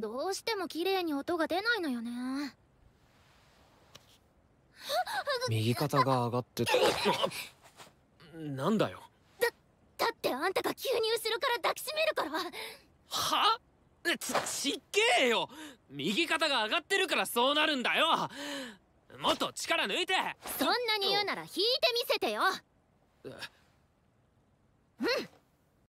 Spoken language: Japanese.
どうしても綺麗に音が出ないのよね右肩が上がってた なんだよだだってあんたが急に後ろから抱きしめるからはちちっけえよ右肩が上がってるからそうなるんだよもっと力抜いてそんなに言うなら引いてみせてよ